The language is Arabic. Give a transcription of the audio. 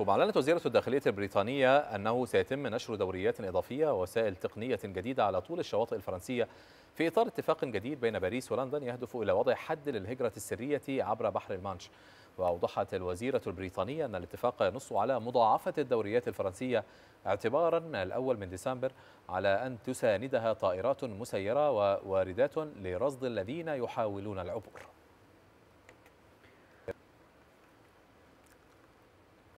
وأعلنت وزيرة الداخلية البريطانية أنه سيتم نشر دوريات إضافية ووسائل تقنية جديدة على طول الشواطئ الفرنسية في إطار اتفاق جديد بين باريس ولندن يهدف إلى وضع حد للهجرة السرية عبر بحر المانش وأوضحت الوزيرة البريطانية أن الاتفاق ينص على مضاعفة الدوريات الفرنسية اعتبارا من الأول من ديسمبر على أن تساندها طائرات مسيرة وواردات لرصد الذين يحاولون العبور